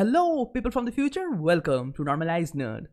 Hello, people from the future, welcome to Normalized Nerd.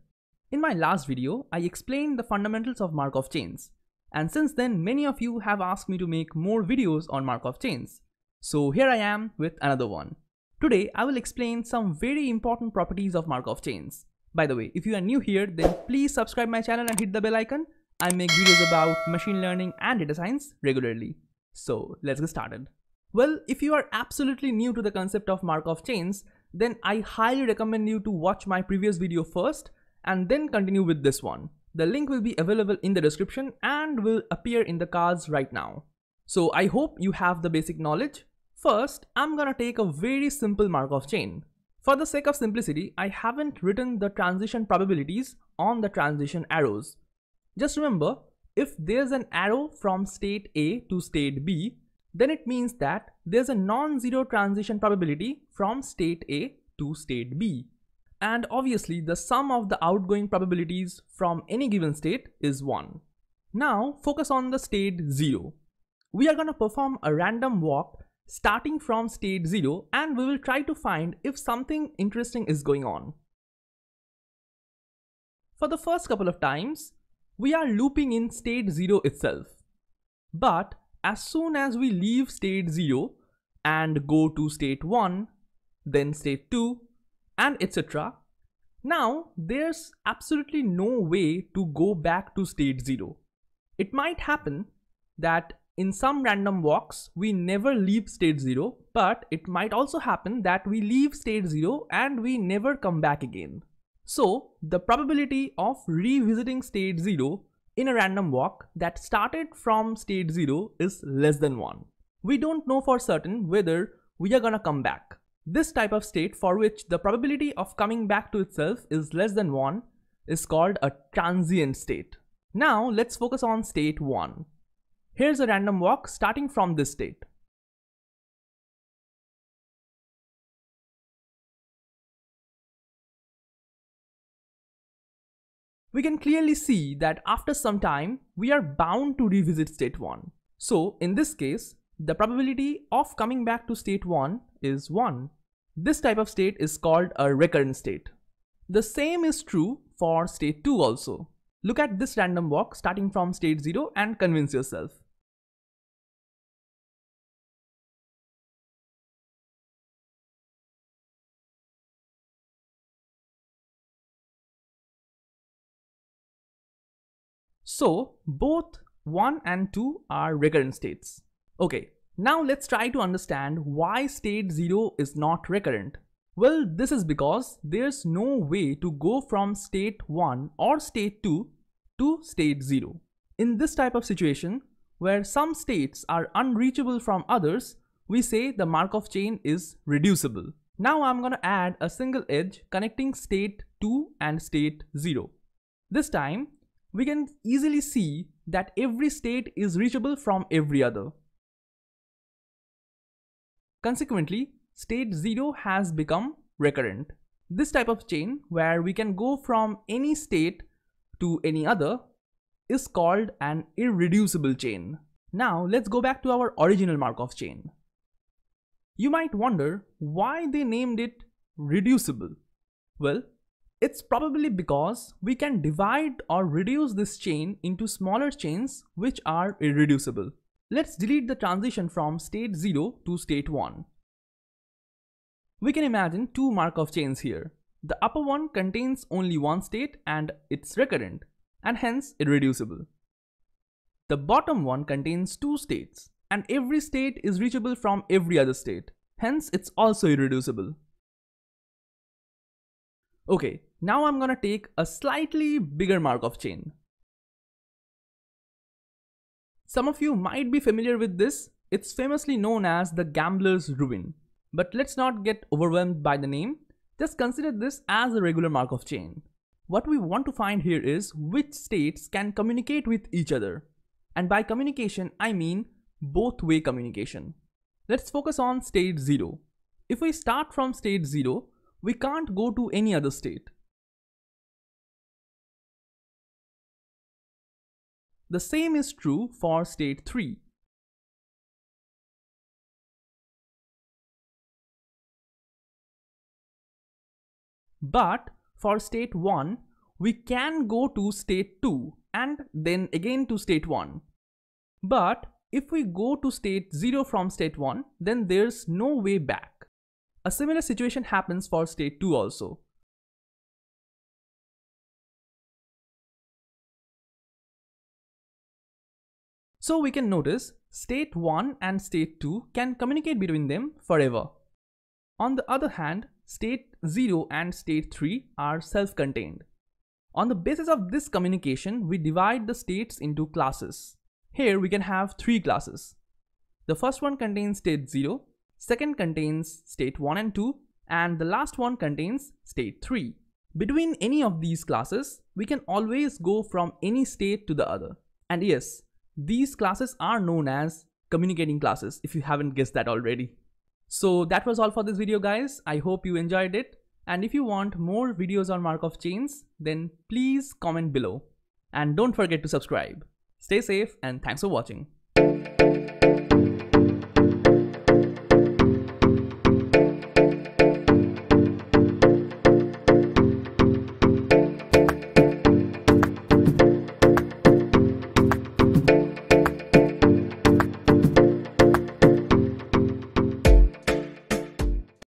In my last video, I explained the fundamentals of Markov chains. And since then, many of you have asked me to make more videos on Markov chains. So here I am with another one. Today, I will explain some very important properties of Markov chains. By the way, if you are new here, then please subscribe my channel and hit the bell icon. I make videos about machine learning and data science regularly. So let's get started. Well, if you are absolutely new to the concept of Markov chains, then I highly recommend you to watch my previous video first and then continue with this one. The link will be available in the description and will appear in the cards right now. So I hope you have the basic knowledge. First, I'm gonna take a very simple Markov chain. For the sake of simplicity, I haven't written the transition probabilities on the transition arrows. Just remember, if there's an arrow from state A to state B, then it means that there's a non-zero transition probability from state A to state B. And obviously the sum of the outgoing probabilities from any given state is 1. Now focus on the state 0. We are gonna perform a random walk starting from state 0 and we will try to find if something interesting is going on. For the first couple of times, we are looping in state 0 itself. But as soon as we leave state 0 and go to state 1, then state 2 and etc. Now there's absolutely no way to go back to state 0. It might happen that in some random walks we never leave state 0 but it might also happen that we leave state 0 and we never come back again. So the probability of revisiting state 0 in a random walk that started from state 0 is less than 1. We don't know for certain whether we are gonna come back. This type of state for which the probability of coming back to itself is less than 1 is called a transient state. Now let's focus on state 1. Here's a random walk starting from this state. We can clearly see that after some time, we are bound to revisit state 1. So in this case, the probability of coming back to state 1 is 1. This type of state is called a recurrent state. The same is true for state 2 also. Look at this random walk starting from state 0 and convince yourself. So both 1 and 2 are recurrent states. Okay, now let's try to understand why state 0 is not recurrent. Well, this is because there's no way to go from state 1 or state 2 to state 0. In this type of situation, where some states are unreachable from others, we say the Markov chain is reducible. Now I'm gonna add a single edge connecting state 2 and state 0. This time, we can easily see that every state is reachable from every other. Consequently, state 0 has become recurrent. This type of chain where we can go from any state to any other is called an irreducible chain. Now let's go back to our original Markov chain. You might wonder why they named it reducible. Well, it's probably because we can divide or reduce this chain into smaller chains which are irreducible. Let's delete the transition from state 0 to state 1. We can imagine two Markov chains here. The upper one contains only one state and it's recurrent, and hence irreducible. The bottom one contains two states, and every state is reachable from every other state, hence it's also irreducible. Okay, now I'm gonna take a slightly bigger Markov chain. Some of you might be familiar with this. It's famously known as the gambler's ruin. But let's not get overwhelmed by the name. Just consider this as a regular Markov chain. What we want to find here is which states can communicate with each other. And by communication, I mean both-way communication. Let's focus on state 0. If we start from state 0, we can't go to any other state. The same is true for state 3. But for state 1, we can go to state 2 and then again to state 1. But if we go to state 0 from state 1, then there's no way back. A similar situation happens for state 2 also. So we can notice state 1 and state 2 can communicate between them forever. On the other hand, state 0 and state 3 are self-contained. On the basis of this communication, we divide the states into classes. Here we can have three classes. The first one contains state 0, second contains state 1 and 2, and the last one contains state 3. Between any of these classes, we can always go from any state to the other. And yes, these classes are known as communicating classes if you haven't guessed that already. So that was all for this video guys. I hope you enjoyed it. And if you want more videos on Markov chains, then please comment below. And don't forget to subscribe. Stay safe and thanks for watching.